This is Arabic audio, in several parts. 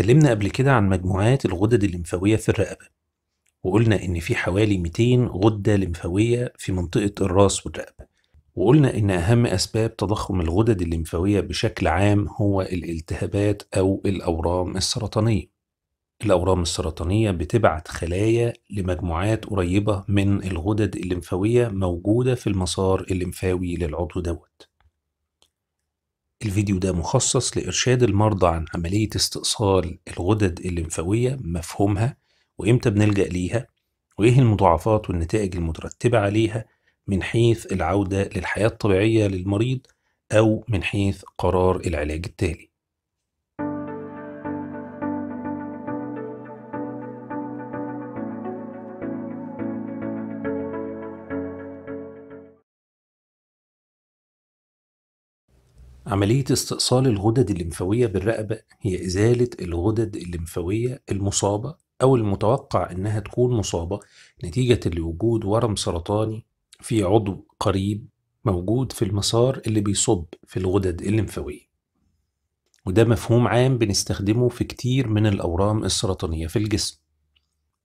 اتكلمنا قبل كده عن مجموعات الغدد الليمفاوية في الرقبة وقلنا إن في حوالي 200 غدة لمفاوية في منطقة الراس والرقبة وقلنا إن أهم أسباب تضخم الغدد الليمفاوية بشكل عام هو الالتهابات أو الأورام السرطانية الأورام السرطانية بتبعت خلايا لمجموعات قريبة من الغدد الليمفاوية موجودة في المسار الليمفاوي للعضو دوت الفيديو ده مخصص لإرشاد المرضى عن عملية استئصال الغدد الليمفاوية مفهومها وإمتى بنلجأ ليها وإيه المضاعفات والنتائج المترتبة عليها من حيث العودة للحياة الطبيعية للمريض أو من حيث قرار العلاج التالي عملية استئصال الغدد الليمفاوية بالرقبة هي إزالة الغدد الليمفاوية المصابة أو المتوقع إنها تكون مصابة نتيجة لوجود ورم سرطاني في عضو قريب موجود في المسار اللي بيصب في الغدد الليمفاوية وده مفهوم عام بنستخدمه في كتير من الأورام السرطانية في الجسم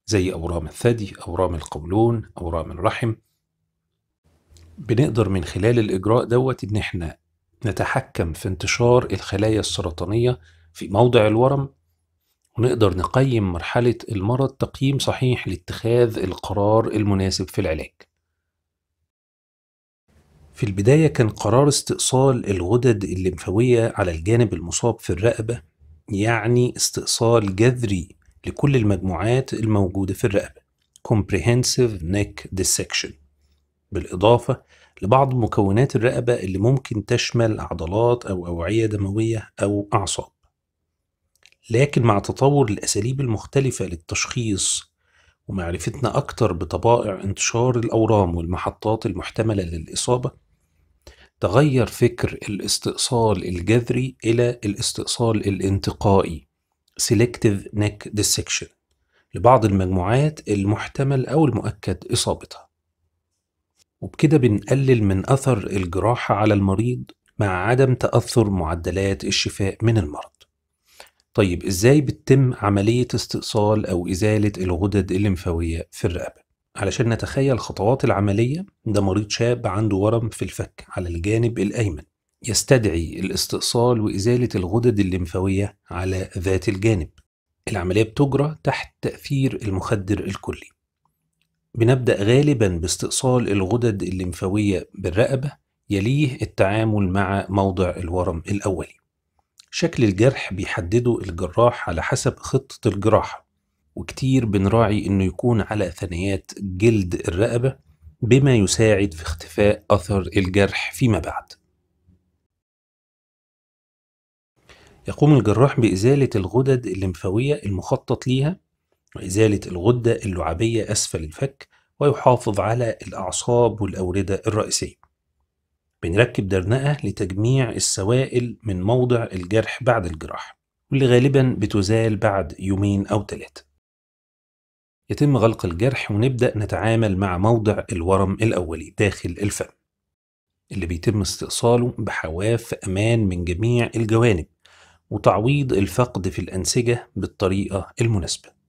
زي أورام الثدي، أورام القولون، أورام الرحم بنقدر من خلال الإجراء دوت إن إحنا نتحكم في انتشار الخلايا السرطانية في موضع الورم ونقدر نقيم مرحلة المرض تقييم صحيح لاتخاذ القرار المناسب في العلاج في البداية كان قرار استئصال الغدد الليمفاوية على الجانب المصاب في الرقبة يعني استئصال جذري لكل المجموعات الموجودة في الرقبة Comprehensive Neck Dissection بالإضافة لبعض مكونات الرقبة اللي ممكن تشمل عضلات أو أوعية دموية أو أعصاب لكن مع تطور الأساليب المختلفة للتشخيص ومعرفتنا أكتر بطبائع انتشار الأورام والمحطات المحتملة للإصابة تغير فكر الاستئصال الجذري إلى الاستئصال الانتقائي Selective Neck Dissection لبعض المجموعات المحتمل أو المؤكد إصابتها وبكده بنقلل من أثر الجراحة على المريض مع عدم تأثر معدلات الشفاء من المرض طيب إزاي بتتم عملية استئصال أو إزالة الغدد الليمفاوية في الرقبة؟ علشان نتخيل خطوات العملية ده مريض شاب عنده ورم في الفك على الجانب الأيمن يستدعي الاستئصال وإزالة الغدد الليمفاوية على ذات الجانب العملية بتجرى تحت تأثير المخدر الكلي بنبدأ غالبا باستئصال الغدد الليمفاوية بالرقبة يليه التعامل مع موضع الورم الأولي شكل الجرح بيحدده الجراح على حسب خطة الجراحة وكتير بنراعي إنه يكون على ثنيات جلد الرقبة بما يساعد في اختفاء أثر الجرح فيما بعد يقوم الجراح بإزالة الغدد الليمفاوية المخطط ليها وإزالة الغدة اللعابية أسفل الفك ويحافظ على الأعصاب والأوردة الرئيسية بنركب درنقة لتجميع السوائل من موضع الجرح بعد الجراحة واللي غالبا بتزال بعد يومين أو ثلاثة يتم غلق الجرح ونبدأ نتعامل مع موضع الورم الأولي داخل الفم اللي بيتم استئصاله بحواف أمان من جميع الجوانب وتعويض الفقد في الأنسجة بالطريقة المناسبة